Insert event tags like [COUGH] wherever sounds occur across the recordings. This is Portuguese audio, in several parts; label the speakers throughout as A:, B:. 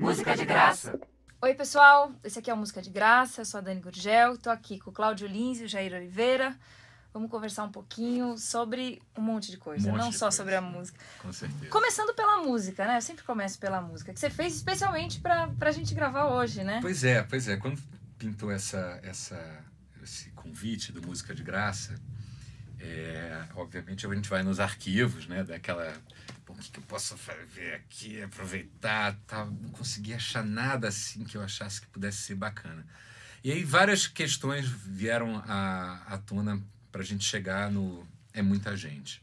A: Música de graça. Oi, pessoal. Esse aqui é o Música de Graça. Eu sou a Dani Gurgel. Estou aqui com o Cláudio Lins e o Jair Oliveira. Vamos conversar um pouquinho sobre um monte de coisa, um monte não de só coisa. sobre a música. Com certeza. Começando pela música, né? Eu sempre começo pela música, que você fez especialmente para a gente gravar hoje, né? Pois é,
B: pois é. Quando pintou essa, essa, esse convite do Música de Graça, é, obviamente a gente vai nos arquivos, né? Daquela. Bom, o que, que eu posso ver aqui, aproveitar, tá? não consegui achar nada assim que eu achasse que pudesse ser bacana. E aí várias questões vieram à, à tona para a gente chegar no É Muita Gente.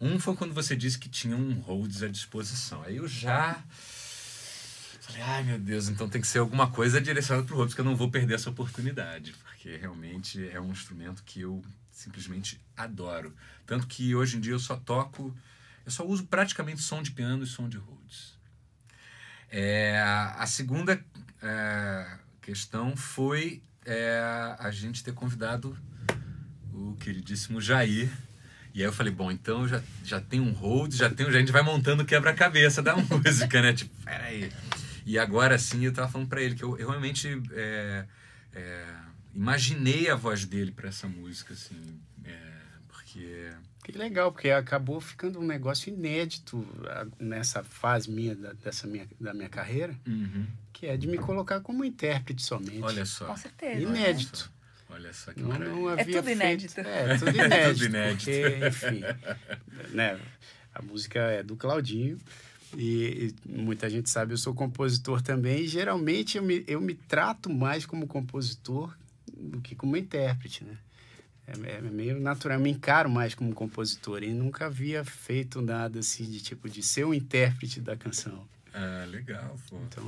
B: Um foi quando você disse que tinha um Rhodes à disposição. Aí eu já Ai, meu Deus, então tem que ser alguma coisa direcionada para o Hobbes, que eu não vou perder essa oportunidade, porque realmente é um instrumento que eu simplesmente adoro. Tanto que hoje em dia eu só toco, eu só uso praticamente som de piano e som de Rhodes. É, a segunda é, questão foi é, a gente ter convidado o queridíssimo Jair. E aí eu falei, bom, então já, já tem um Rhodes, já tem um. A gente vai montando o quebra-cabeça da [LAUGHS] música, né? Tipo, peraí. E agora sim eu tava falando para ele que eu, eu realmente é, é, imaginei a voz dele para essa música, assim, é,
C: porque. Que legal, porque acabou ficando um negócio inédito ah, nessa fase minha, dessa minha, da minha carreira, uhum. que é de me colocar como intérprete somente. Olha só. Com certeza. Inédito. Olha só que não, não é, é, [LAUGHS] é tudo inédito. Feito... É, tudo inédito. é tudo inédito. Porque, enfim, né, a música é do Claudinho. E, e, muita gente sabe, eu sou compositor também. E geralmente eu me, eu me trato mais como compositor do que como intérprete, né? É, é meio natural, eu me encaro mais como compositor. E nunca havia feito nada assim de tipo de ser um intérprete da canção. Ah,
B: legal, pô.
C: Então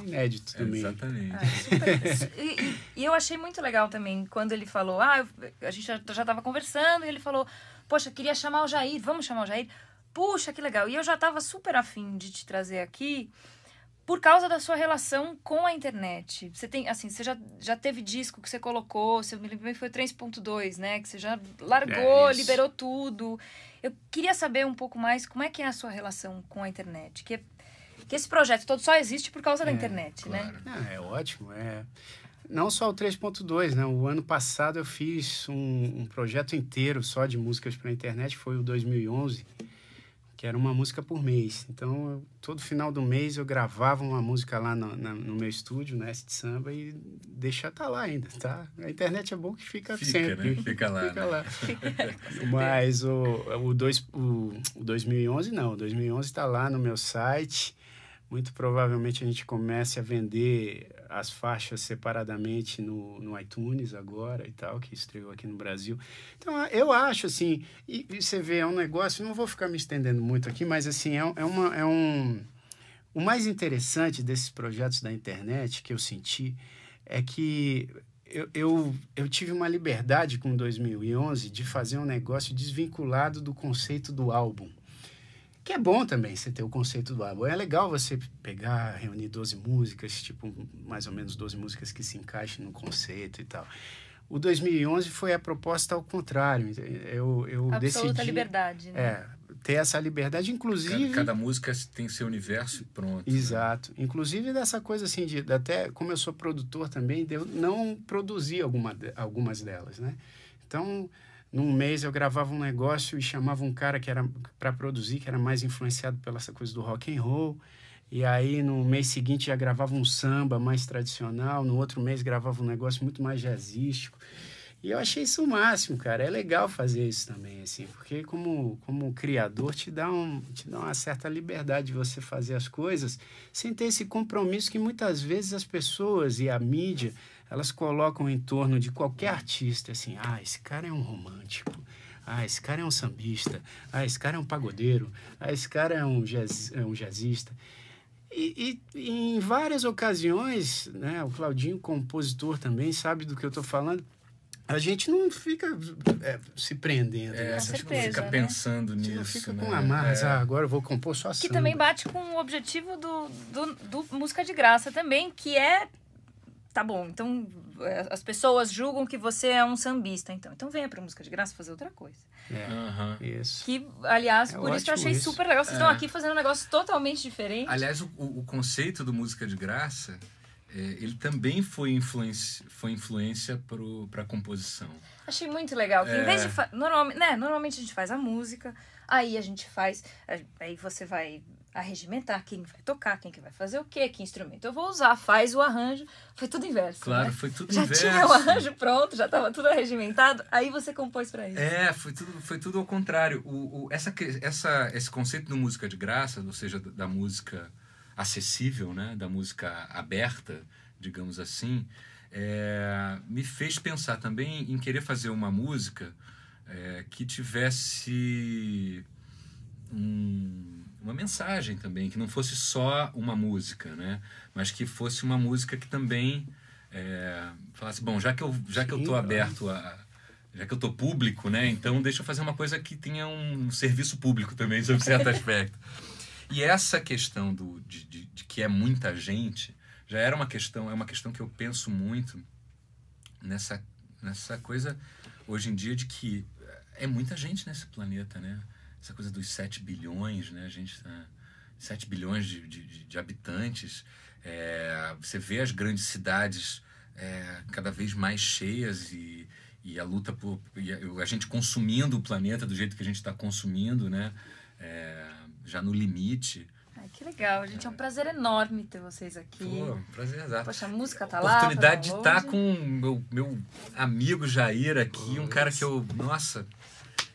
C: é inédito é, também. Exatamente. É,
A: e, e, eu achei muito legal também quando ele falou: ah, eu, a gente já, já conversando e ele falou: poxa, queria chamar o Jair, vamos chamar o Jair puxa, que legal. E eu já estava super afim de te trazer aqui por causa da sua relação com a internet. Você tem, assim, você já, já teve disco que você colocou, se eu me lembro bem, foi 3.2, né? Que você já largou, é liberou tudo. Eu queria saber um pouco mais como é que é a sua relação com a internet. Que, que esse projeto todo só existe por causa é, da internet, né? claro.
C: né? é ótimo, é... Não só o 3.2, né? O ano passado eu fiz um, um projeto inteiro só de músicas para a internet, foi o 2011 que era uma música por mês. Então, eu, todo final do mês eu gravava uma música lá no, na, no meu estúdio, na S de Samba, e deixa tá lá ainda, tá? A internet é bom que fica, fica sempre. Né? Fica lá. fica né? [LAUGHS] lá. Mas o, o, dois, o, o 2011 não, o 2011 está lá no meu site muito provavelmente a gente comece a vender as faixas separadamente no, no iTunes agora e tal, que estreou aqui no Brasil. Então, eu acho assim, e, e você vê, é um negócio, não vou ficar me estendendo muito aqui, mas assim, é, é, uma, é um... O mais interessante desses projetos da internet que eu senti é que eu, eu, eu, tive uma liberdade com 2011 de fazer um negócio desvinculado do conceito do álbum. Que é bom também você ter o conceito do álbum. É legal você pegar, reunir 12 músicas, tipo, mais ou menos 12 músicas que se encaixem no conceito e tal. O 2011 foi a proposta ao contrário. Eu, eu Absoluta decidi... Absoluta liberdade, né? É, ter essa liberdade, inclusive... Cada, cada música tem seu universo e pronto. Né? Exato. Né? Inclusive dessa coisa assim, de, até como eu sou produtor também, eu não produzi alguma, algumas delas, né? Então num mês eu gravava um negócio e chamava um cara que era para produzir, que era mais influenciado pela essa coisa do rock and roll. E aí no mês seguinte já gravava um samba mais tradicional, no outro mês gravava um negócio muito mais jazzístico. E eu achei isso o máximo, cara. É legal fazer isso também, assim, porque como, como criador te dá, um, te dá uma certa liberdade de você fazer as coisas sem ter esse compromisso que muitas vezes as pessoas e a mídia elas colocam em torno de qualquer artista assim: ah, esse cara é um romântico. Ah, esse cara é um sambista. Ah, esse cara é um pagodeiro. Ah, esse cara é um, jazz, é um jazzista. E, e, em várias ocasiões, né, o Claudinho, compositor também, sabe do que eu estou falando, a gente não fica é, se prendendo. É, né? certeza, fica né? pensando nisso. Não fica né? com a mais, é. ah, agora eu vou compor só assim. Que também
A: bate com o objetivo do, do, do Música de Graça também, que é tá bom, então é, as pessoas julgam que você é um sambista, então. Então venha pra música de graça fazer outra coisa.
C: É. Uhum. Isso.
A: Que, aliás, é por isso eu achei isso. super legal. Vocês é. estão aqui fazendo um negócio totalmente diferente. Aliás,
B: o, o, conceito do música de graça é, ele também foi influência, foi influência para a composição.
A: Achei muito legal. Que em vez de é. normalmente, né, normalmente a gente faz a música, aí a gente faz, aí você vai arregimentar quem vai tocar, quem que vai fazer o quê, que instrumento eu vou usar, faz o arranjo, foi tudo inverso. Né? Claro, né? foi tudo já inverso. Já tinha o arranjo pronto, já estava tudo arregimentado, aí você compôs para isso.
B: É, foi tudo, foi tudo ao contrário. O, o, essa, essa, esse conceito do música de graça, ou seja, da música acessível, né, da música aberta, digamos assim, é, me fez pensar também em querer fazer uma música é, que tivesse um, uma mensagem também, que não fosse só uma música, né? Mas que fosse uma música que também é, falasse, bom, já que eu já Sim, que eu estou aberto a já que eu tô público, né? Então deixa eu fazer uma coisa que tenha um serviço público também, sob certo [LAUGHS] aspecto. E essa questão do, de, de, de que é muita gente já era uma questão, é uma questão que eu penso muito nessa, nessa coisa hoje em dia de que é muita gente nesse planeta, né? Essa coisa dos 7 bilhões, né? A gente tá, 7 bilhões de, de, de habitantes. É, você vê as grandes cidades é, cada vez mais cheias e, e a luta por. a, gente consumindo o planeta do jeito que a gente está consumindo, né? É, já no limite.
A: Ai, que legal, gente. É. um prazer enorme ter vocês aqui. Pô, prazer exato. Poxa, a música tá a lá. Oportunidade tá de estar tá com
B: meu, meu amigo Jair aqui, um cara que eu. Nossa!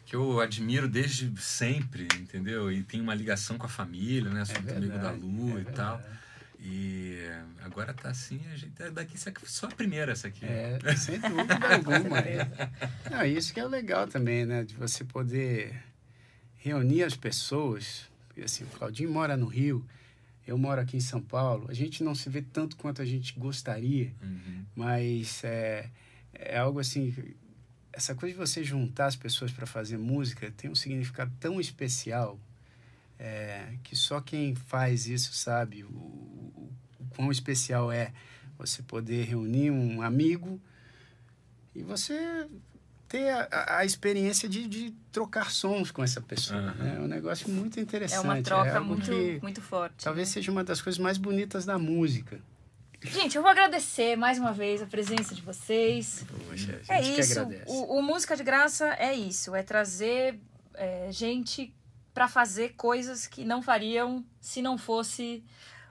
B: Que eu admiro desde sempre, entendeu? E tem uma ligação com a família, né? Sou é amigo da Lu é e tal. E agora tá assim, a gente é daqui só a primeira essa aqui. É, sem dúvida [LAUGHS] alguma.
C: Não, isso que é legal também, né? De você poder reunir as pessoas e assim, o Claudinho mora no Rio, eu moro aqui em São Paulo. A gente não se vê tanto quanto a gente gostaria, uhum. mas é, é algo assim. Essa coisa de você juntar as pessoas para fazer música tem um significado tão especial é, que só quem faz isso sabe o, o, o quão especial é você poder reunir um amigo e você ter a, a experiência de, de, trocar sons com essa pessoa. Uhum. Né? É um negócio muito é interessante. É uma troca é muito, muito forte. Talvez né? seja uma das coisas mais bonitas da música.
A: Gente, eu vou agradecer mais uma vez a presença de vocês.
C: Poxa, é isso.
A: O, o, Música de Graça é isso: é trazer é, gente para fazer coisas que não fariam se não fosse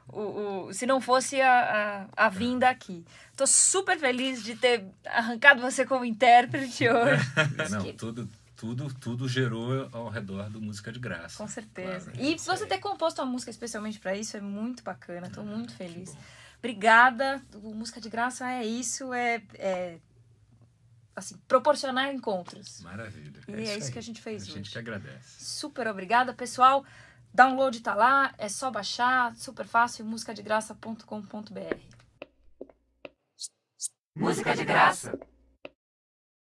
A: o, o, se não fosse a, a, a vinda aqui. Estou super feliz de ter arrancado você como intérprete [LAUGHS] hoje.
B: É, não, tudo, tudo, tudo gerou ao redor do Música de Graça.
A: Com certeza. Claro, e você ter composto uma música especialmente para isso é muito bacana, estou ah, muito feliz. Obrigada, o Música de Graça é isso, é, é assim, proporcionar encontros. Maravilha. E é, é isso, que a gente fez a hoje. A gente que
B: agradece.
A: Super obrigada, pessoal. Download tá lá, é só baixar, super fácil, musicadegraça.com.br.
C: Música de graça.